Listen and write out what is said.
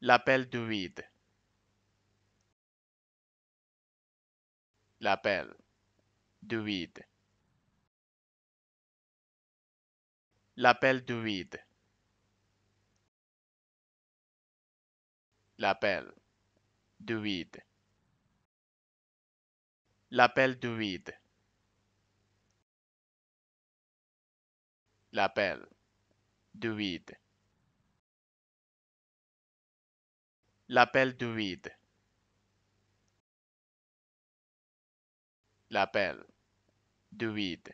L'appel du vide l'appel du vide. L'appel du vide. L'appel du vide. L'appel du vide. L'appel du vide. L'appel du vide L'appel du vide